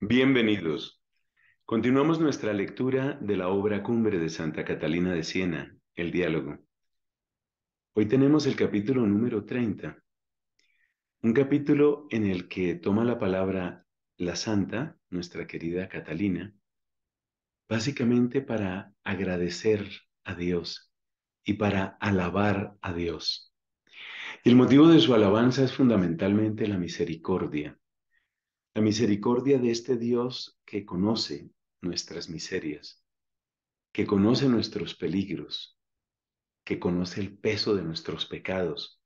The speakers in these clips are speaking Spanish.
Bienvenidos. Continuamos nuestra lectura de la obra Cumbre de Santa Catalina de Siena, El Diálogo. Hoy tenemos el capítulo número 30, un capítulo en el que toma la palabra la Santa, nuestra querida Catalina, básicamente para agradecer a Dios y para alabar a Dios. El motivo de su alabanza es fundamentalmente la misericordia, la misericordia de este Dios que conoce nuestras miserias, que conoce nuestros peligros, que conoce el peso de nuestros pecados,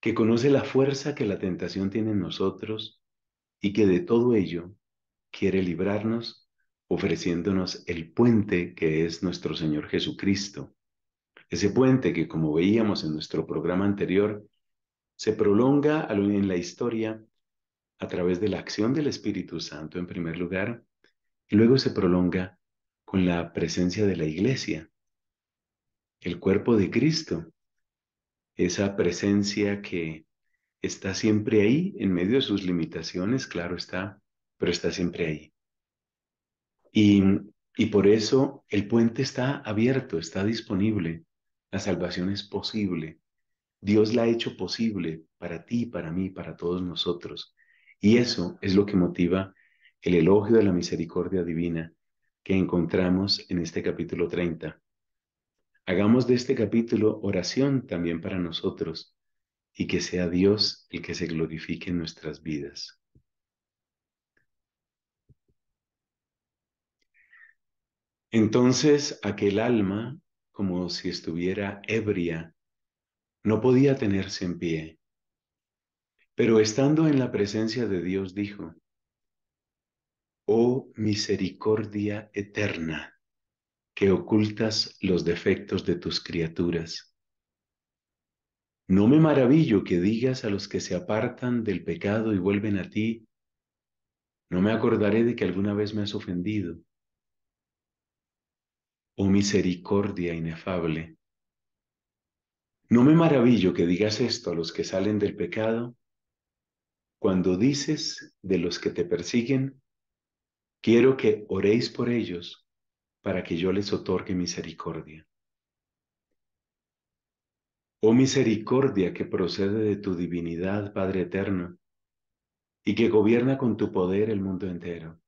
que conoce la fuerza que la tentación tiene en nosotros y que de todo ello quiere librarnos ofreciéndonos el puente que es nuestro Señor Jesucristo. Ese puente que, como veíamos en nuestro programa anterior, se prolonga en la historia a través de la acción del Espíritu Santo en primer lugar, y luego se prolonga con la presencia de la iglesia, el cuerpo de Cristo, esa presencia que está siempre ahí en medio de sus limitaciones, claro está, pero está siempre ahí. Y, y por eso el puente está abierto, está disponible, la salvación es posible, Dios la ha hecho posible para ti, para mí, para todos nosotros. Y eso es lo que motiva el elogio de la misericordia divina que encontramos en este capítulo 30. Hagamos de este capítulo oración también para nosotros y que sea Dios el que se glorifique en nuestras vidas. Entonces aquel alma, como si estuviera ebria, no podía tenerse en pie pero estando en la presencia de Dios dijo, Oh misericordia eterna, que ocultas los defectos de tus criaturas. No me maravillo que digas a los que se apartan del pecado y vuelven a ti, no me acordaré de que alguna vez me has ofendido. Oh misericordia inefable. No me maravillo que digas esto a los que salen del pecado cuando dices de los que te persiguen, quiero que oréis por ellos para que yo les otorgue misericordia. Oh misericordia que procede de tu divinidad, Padre eterno, y que gobierna con tu poder el mundo entero.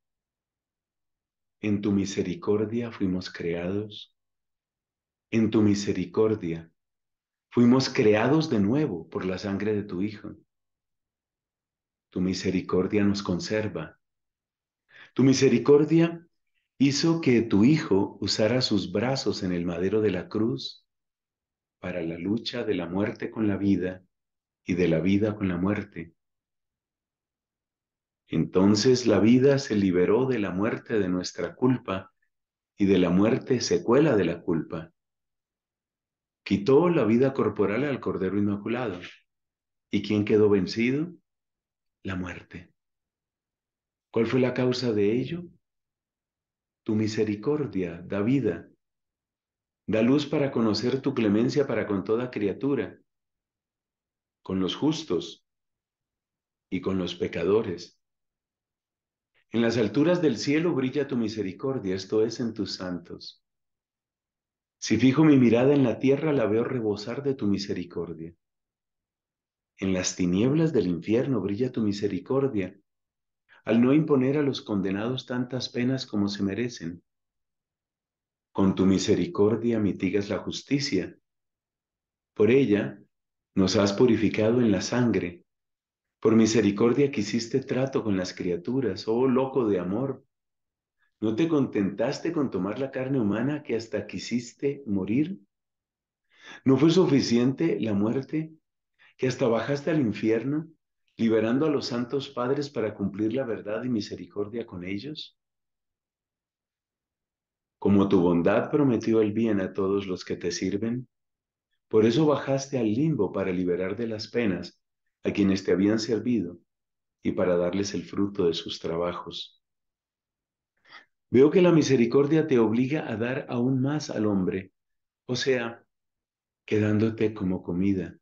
En tu misericordia fuimos creados, en tu misericordia fuimos creados de nuevo por la sangre de tu Hijo tu misericordia nos conserva. Tu misericordia hizo que tu Hijo usara sus brazos en el madero de la cruz para la lucha de la muerte con la vida y de la vida con la muerte. Entonces la vida se liberó de la muerte de nuestra culpa y de la muerte secuela de la culpa. Quitó la vida corporal al Cordero Inmaculado. ¿Y quién quedó vencido? la muerte. ¿Cuál fue la causa de ello? Tu misericordia da vida, da luz para conocer tu clemencia para con toda criatura, con los justos y con los pecadores. En las alturas del cielo brilla tu misericordia, esto es en tus santos. Si fijo mi mirada en la tierra, la veo rebosar de tu misericordia. En las tinieblas del infierno brilla tu misericordia, al no imponer a los condenados tantas penas como se merecen. Con tu misericordia mitigas la justicia. Por ella nos has purificado en la sangre. Por misericordia quisiste trato con las criaturas, oh loco de amor. ¿No te contentaste con tomar la carne humana que hasta quisiste morir? ¿No fue suficiente la muerte que hasta bajaste al infierno, liberando a los santos padres para cumplir la verdad y misericordia con ellos? Como tu bondad prometió el bien a todos los que te sirven, por eso bajaste al limbo para liberar de las penas a quienes te habían servido y para darles el fruto de sus trabajos. Veo que la misericordia te obliga a dar aún más al hombre, o sea, quedándote como comida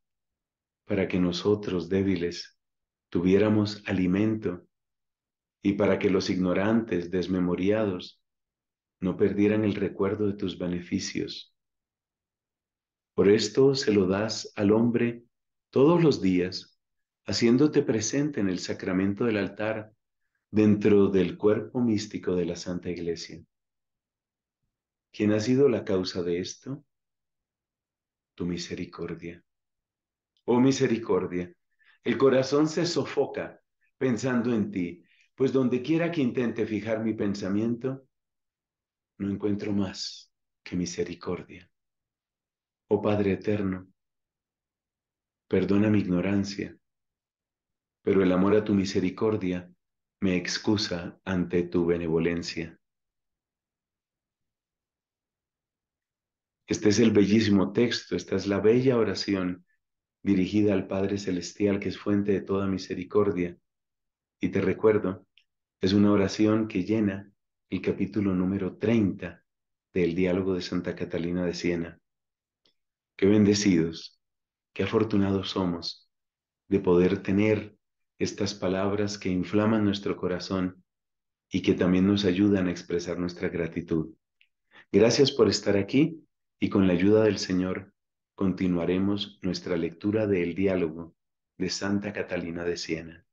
para que nosotros débiles tuviéramos alimento y para que los ignorantes desmemoriados no perdieran el recuerdo de tus beneficios. Por esto se lo das al hombre todos los días, haciéndote presente en el sacramento del altar dentro del cuerpo místico de la Santa Iglesia. ¿Quién ha sido la causa de esto? Tu misericordia oh misericordia. El corazón se sofoca pensando en ti, pues donde quiera que intente fijar mi pensamiento, no encuentro más que misericordia. Oh Padre Eterno, perdona mi ignorancia, pero el amor a tu misericordia me excusa ante tu benevolencia. Este es el bellísimo texto, esta es la bella oración dirigida al Padre Celestial, que es fuente de toda misericordia. Y te recuerdo, es una oración que llena el capítulo número 30 del diálogo de Santa Catalina de Siena. Qué bendecidos, qué afortunados somos de poder tener estas palabras que inflaman nuestro corazón y que también nos ayudan a expresar nuestra gratitud. Gracias por estar aquí y con la ayuda del Señor continuaremos nuestra lectura del diálogo de Santa Catalina de Siena.